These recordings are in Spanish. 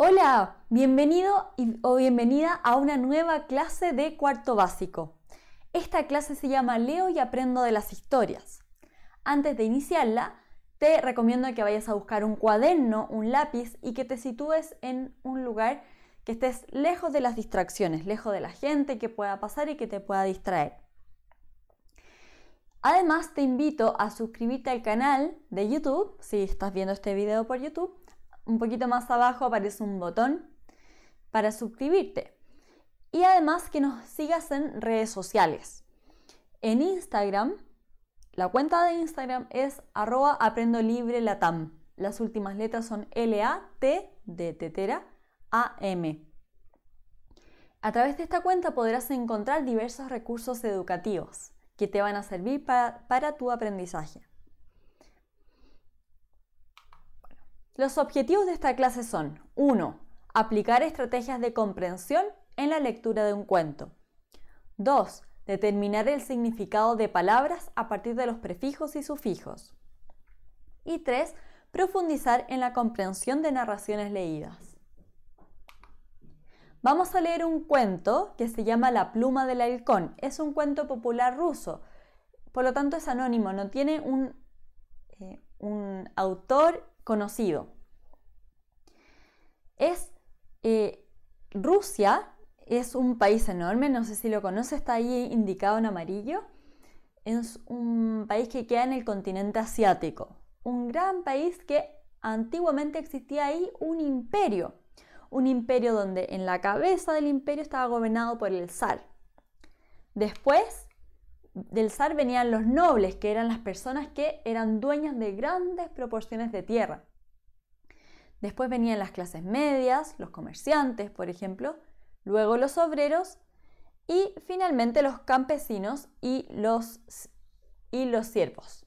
Hola, bienvenido o bienvenida a una nueva clase de cuarto básico. Esta clase se llama Leo y aprendo de las historias. Antes de iniciarla, te recomiendo que vayas a buscar un cuaderno, un lápiz y que te sitúes en un lugar que estés lejos de las distracciones, lejos de la gente que pueda pasar y que te pueda distraer. Además, te invito a suscribirte al canal de YouTube, si estás viendo este video por YouTube, un poquito más abajo aparece un botón para suscribirte. Y además que nos sigas en redes sociales. En Instagram, la cuenta de Instagram es arroba aprendo libre latam. Las últimas letras son L-A-T de tetera A-M. A través de esta cuenta podrás encontrar diversos recursos educativos que te van a servir para tu aprendizaje. Los objetivos de esta clase son 1. Aplicar estrategias de comprensión en la lectura de un cuento. 2. Determinar el significado de palabras a partir de los prefijos y sufijos. Y 3. Profundizar en la comprensión de narraciones leídas. Vamos a leer un cuento que se llama La pluma del halcón. Es un cuento popular ruso, por lo tanto es anónimo, no tiene un, eh, un autor conocido. Es eh, Rusia, es un país enorme, no sé si lo conoce, está ahí indicado en amarillo. Es un país que queda en el continente asiático, un gran país que antiguamente existía ahí un imperio, un imperio donde en la cabeza del imperio estaba gobernado por el zar. Después del zar venían los nobles, que eran las personas que eran dueñas de grandes proporciones de tierra. Después venían las clases medias, los comerciantes, por ejemplo, luego los obreros y finalmente los campesinos y los, y los siervos.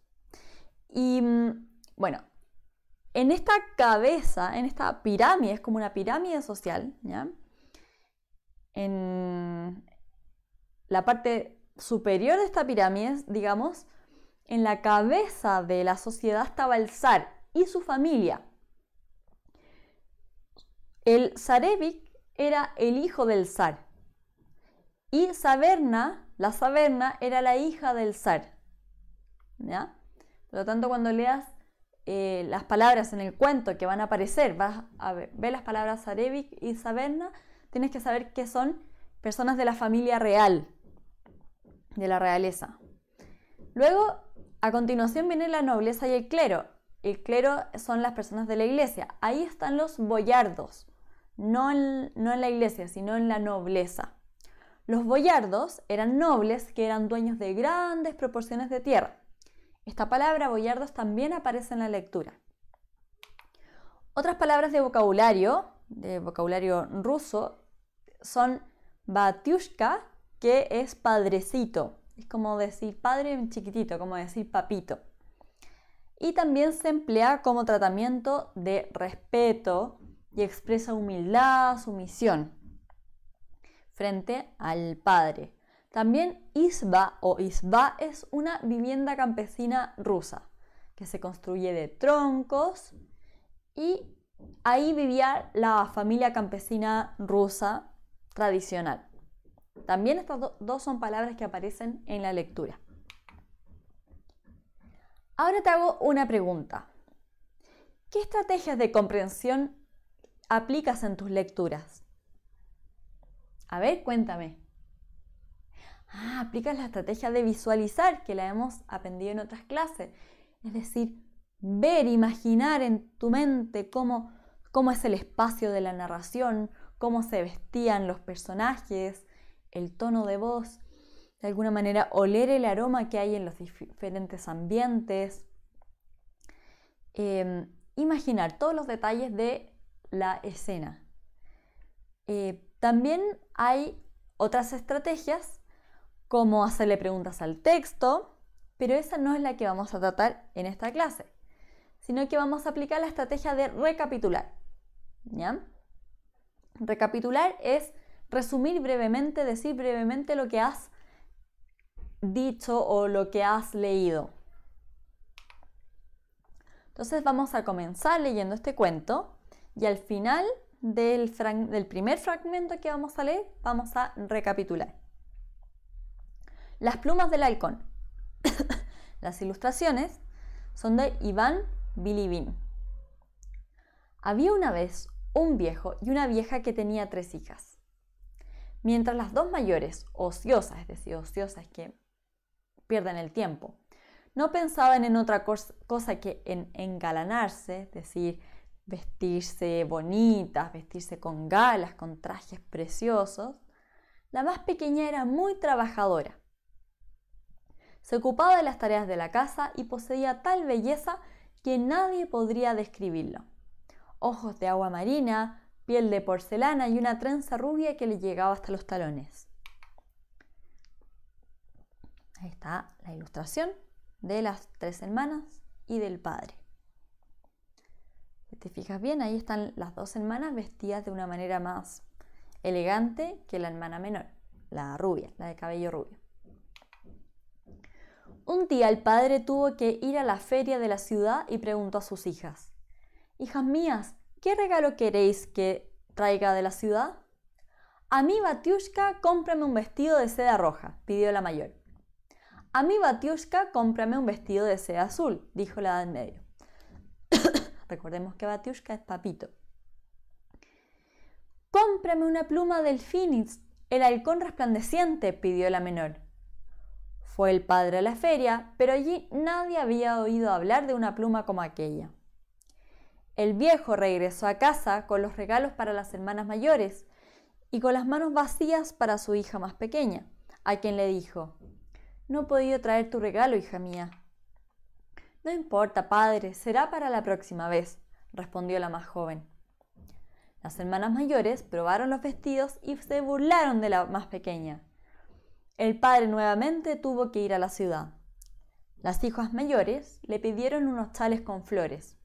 Y mm, bueno, en esta cabeza, en esta pirámide, es como una pirámide social, ¿ya? En la parte superior de esta pirámide, digamos, en la cabeza de la sociedad estaba el zar y su familia. El zarevic era el hijo del zar y Saberna, la Saberna, era la hija del zar. ¿Ya? Por lo tanto, cuando leas eh, las palabras en el cuento que van a aparecer, vas a ver, las palabras Zarevic y Saberna, tienes que saber que son personas de la familia real, de la realeza. Luego, a continuación viene la nobleza y el clero. El clero son las personas de la iglesia. Ahí están los boyardos, no en, no en la iglesia, sino en la nobleza. Los boyardos eran nobles que eran dueños de grandes proporciones de tierra. Esta palabra boyardos también aparece en la lectura. Otras palabras de vocabulario, de vocabulario ruso, son batyushka, que es padrecito. Es como decir padre chiquitito, como decir papito. Y también se emplea como tratamiento de respeto y expresa humildad, sumisión frente al padre. También Isba o Isba es una vivienda campesina rusa que se construye de troncos y ahí vivía la familia campesina rusa tradicional. También estas dos son palabras que aparecen en la lectura. Ahora te hago una pregunta. ¿Qué estrategias de comprensión aplicas en tus lecturas? A ver, cuéntame. Ah, aplicas la estrategia de visualizar que la hemos aprendido en otras clases. Es decir, ver, imaginar en tu mente cómo es el espacio de la narración, cómo se vestían los personajes, el tono de voz, de alguna manera oler el aroma que hay en los diferentes ambientes, em, imaginar todos los detalles de la escena. Eh, también hay otras estrategias como hacerle preguntas al texto, pero esa no es la que vamos a tratar en esta clase, sino que vamos a aplicar la estrategia de recapitular. Recapitular es resumir brevemente, decir brevemente lo que has dicho o lo que has leído. Entonces vamos a comenzar leyendo este cuento y al final del, primer fragmento que vamos a leer vamos a recapitular. Las plumas del halcón. Las ilustraciones son de Iván Bilibin. Había una vez un viejo y una vieja que tenía tres hijas. Mientras las dos mayores, ociosas, es decir, ociosas que pierden el tiempo, no pensaban en otra cosa que en engalanarse, es decir, vestirse bonitas, vestirse con galas, con trajes preciosos, la más pequeña era muy trabajadora. Se ocupaba de las tareas de la casa y poseía tal belleza que nadie podría describirlo. Ojos de agua marina, piel de porcelana y una trenza rubia que le llegaba hasta los talones. Ahí está la ilustración de las tres hermanas y del padre. Si te fijas bien, ahí están las dos hermanas vestidas de una manera más elegante que la hermana menor, la rubia, la de cabello rubio. Un día el padre tuvo que ir a la feria de la ciudad y preguntó a sus hijas, Hijas mías, ¿Qué regalo queréis que traiga de la ciudad? A mí, Batiushka, cómprame un vestido de seda roja, pidió la mayor. A mí, Batiushka, cómprame un vestido de seda azul, dijo la de en medio. Recordemos que Batiushka es papito. Cómprame una pluma del Phoenix, el halcón resplandeciente, pidió la menor. Fue el padre a la feria, pero allí nadie había oído hablar de una pluma como aquella. El viejo regresó a casa con los regalos para las hermanas mayores y con las manos vacías para su hija más pequeña, a quien le dijo, No he podido traer tu regalo, hija mía. No importa, padre, será para la próxima vez, respondió la más joven. Las hermanas mayores probaron los vestidos y se burlaron de la más pequeña. El padre nuevamente tuvo que ir a la ciudad. Las hijas mayores le pidieron unos chales con flores.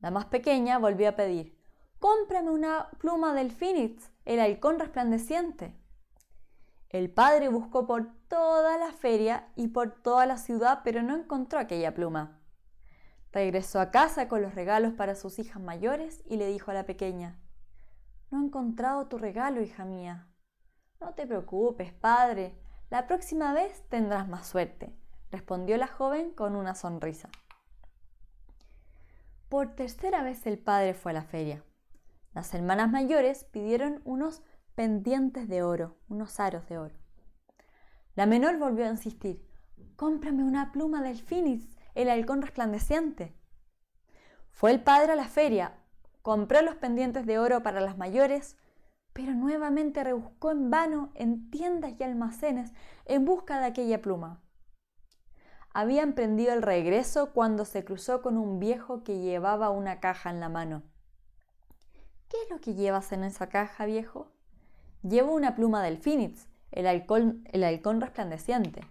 La más pequeña volvió a pedir, cómprame una pluma del Phoenix, el halcón resplandeciente. El padre buscó por toda la feria y por toda la ciudad, pero no encontró aquella pluma. Regresó a casa con los regalos para sus hijas mayores y le dijo a la pequeña, No he encontrado tu regalo, hija mía. No te preocupes, padre, la próxima vez tendrás más suerte, respondió la joven con una sonrisa. Por tercera vez el padre fue a la feria. Las hermanas mayores pidieron unos pendientes de oro, unos aros de oro. La menor volvió a insistir, cómprame una pluma del Finis, el halcón resplandeciente. Fue el padre a la feria, compró los pendientes de oro para las mayores, pero nuevamente rebuscó en vano en tiendas y almacenes en busca de aquella pluma había emprendido el regreso cuando se cruzó con un viejo que llevaba una caja en la mano. ¿Qué es lo que llevas en esa caja, viejo? Llevo una pluma del Phoenix, el, halcón, resplandeciente.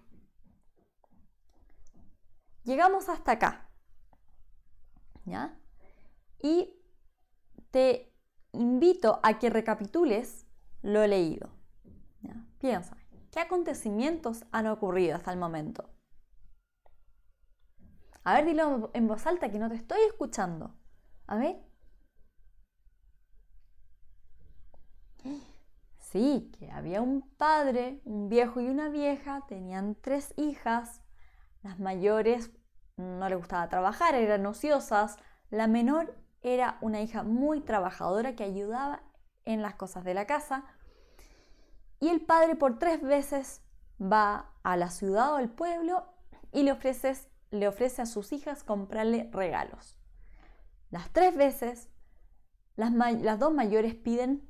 Llegamos hasta acá. Y te invito a que recapitules lo leído. Piensa, ¿qué acontecimientos han ocurrido hasta el momento? A ver, dilo en voz alta que no te estoy escuchando. A ver. Sí, que había un padre, un viejo y una vieja, tenían tres hijas. Las mayores no le gustaba trabajar, eran ociosas. La menor era una hija muy trabajadora que ayudaba en las cosas de la casa. Y el padre por tres veces va a la ciudad o al pueblo y le ofreces le ofrece a sus hijas comprarle regalos. Las tres veces, las, dos mayores piden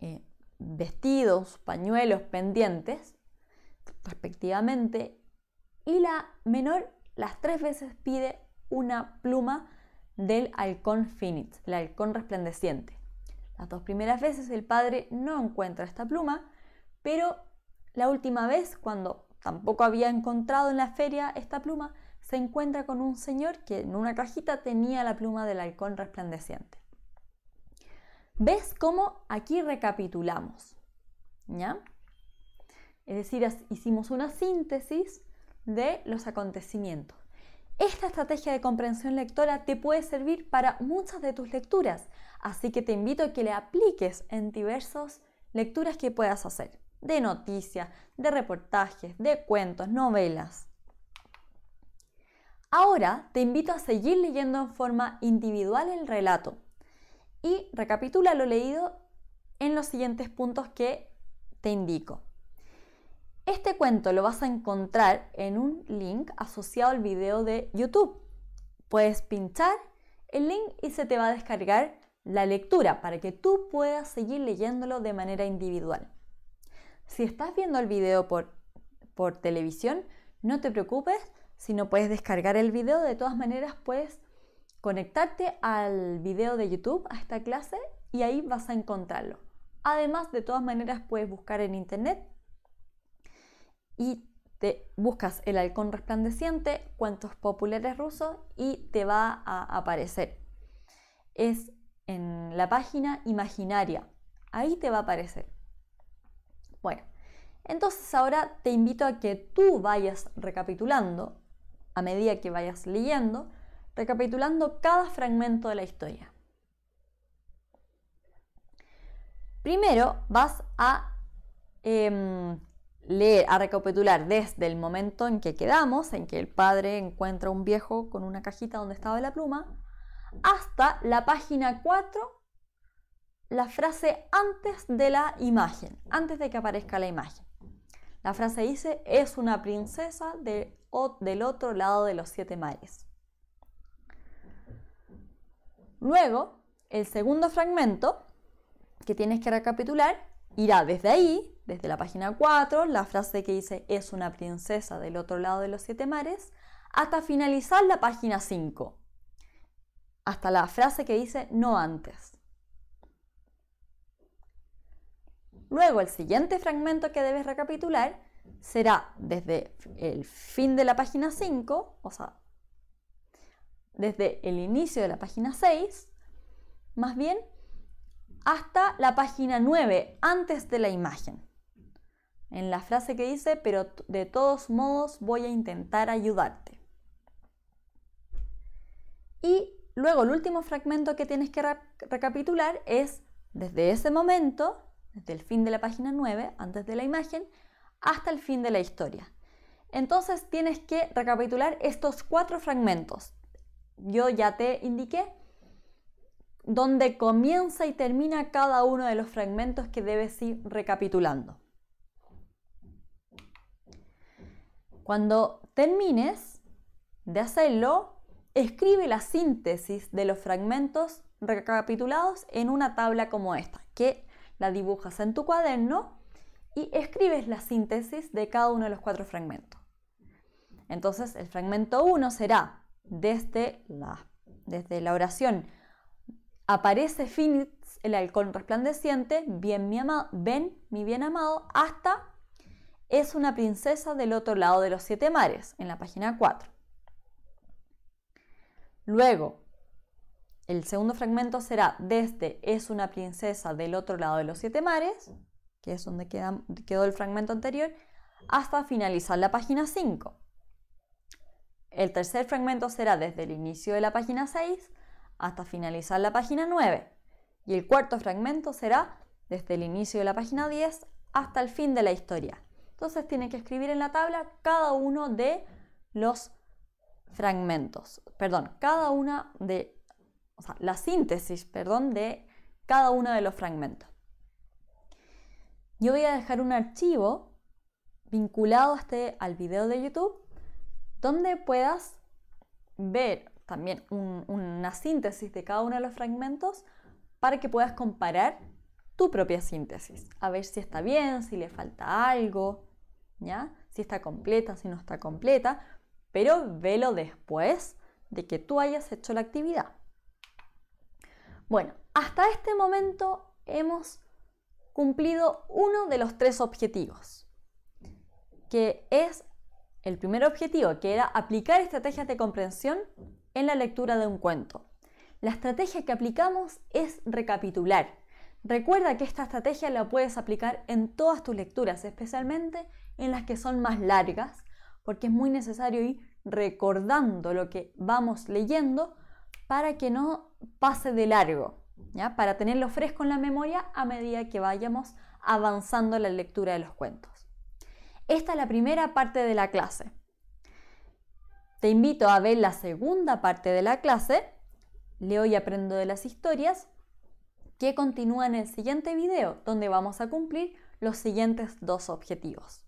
eh, vestidos, pañuelos, pendientes, respectivamente, y la menor las tres veces pide una pluma del halcón finit, el halcón resplandeciente. Las dos primeras veces el padre no encuentra esta pluma, pero la última vez, cuando tampoco había encontrado en la feria esta pluma, se encuentra con un señor que en una cajita tenía la pluma del halcón resplandeciente. ¿Ves cómo aquí recapitulamos? ¿Ya? Es decir, hicimos una síntesis de los acontecimientos. Esta estrategia de comprensión lectora te puede servir para muchas de tus lecturas, así que te invito a que le apliques en diversas lecturas que puedas hacer de noticias, de reportajes, de cuentos, novelas. Ahora te invito a seguir leyendo en forma individual el relato y recapitula lo leído en los siguientes puntos que te indico. Este cuento lo vas a encontrar en un link asociado al video de YouTube. Puedes pinchar el link y se te va a descargar la lectura para que tú puedas seguir leyéndolo de manera individual. Si estás viendo el video por, por televisión, no te preocupes si no puedes descargar el video. De todas maneras, puedes conectarte al video de YouTube, a esta clase, y ahí vas a encontrarlo. Además, de todas maneras, puedes buscar en internet y te buscas el halcón resplandeciente, cuentos populares rusos y te va a aparecer. Es en la página imaginaria. Ahí te va a aparecer. Bueno, entonces ahora te invito a que tú vayas recapitulando, a medida que vayas leyendo, recapitulando cada fragmento de la historia. Primero vas a em, leer, a recapitular desde el momento en que quedamos, en que el padre encuentra un viejo con una cajita donde estaba la pluma, hasta la página 4 la frase antes de la imagen, antes de que aparezca la imagen. La frase dice, es una princesa del otro lado de los siete mares. Luego, el segundo fragmento que tienes que recapitular irá desde ahí, desde la página 4, la frase que dice es una princesa del otro lado de los siete mares, hasta finalizar la página 5, hasta la frase que dice no antes. Luego el siguiente fragmento que debes recapitular será desde el fin de la página 5, o sea, desde el inicio de la página 6, más bien, hasta la página 9, antes de la imagen. En la frase que dice, pero de todos modos voy a intentar ayudarte. Y luego el último fragmento que tienes que recapitular es, desde ese momento, desde el fin de la página 9, antes de la imagen, hasta el fin de la historia. Entonces tienes que recapitular estos cuatro fragmentos. Yo ya te indiqué dónde comienza y termina cada uno de los fragmentos que debes ir recapitulando. Cuando termines de hacerlo, escribe la síntesis de los fragmentos recapitulados en una tabla como esta, que la dibujas en tu cuaderno y escribes la síntesis de cada uno de los cuatro fragmentos. Entonces, el fragmento 1 será desde la, desde la oración. Aparece Phoenix, el halcón resplandeciente, bien mi ven mi bien amado, hasta es una princesa del otro lado de los siete mares, en la página 4. Luego, el segundo fragmento será desde Es una princesa del otro lado de los siete mares, que es donde quedó el fragmento anterior, hasta finalizar la página 5. El tercer fragmento será desde el inicio de la página 6 hasta finalizar la página 9. Y el cuarto fragmento será desde el inicio de la página 10 hasta el fin de la historia. Entonces tienen que escribir en la tabla cada uno de los fragmentos, perdón, cada una de o sea, la síntesis, perdón, de cada uno de los fragmentos. Yo voy a dejar un archivo vinculado este, al video de YouTube donde puedas ver también una síntesis de cada uno de los fragmentos para que puedas comparar tu propia síntesis, a ver si está bien, si le falta algo, ¿ya? Si está completa, si no está completa, pero velo después de que tú hayas hecho la actividad. Bueno, hasta este momento hemos cumplido uno de los tres objetivos, que es el primer objetivo, que era aplicar estrategias de comprensión en la lectura de un cuento. La estrategia que aplicamos es recapitular. Recuerda que esta estrategia la puedes aplicar en todas tus lecturas, especialmente en las que son más largas, porque es muy necesario ir recordando lo que vamos leyendo para que no pase de largo, ¿ya? para tenerlo fresco en la memoria a medida que vayamos avanzando la lectura de los cuentos. Esta es la primera parte de la clase. Te invito a ver la segunda parte de la clase, Leo y aprendo de las historias, que continúa en el siguiente video, donde vamos a cumplir los siguientes dos objetivos.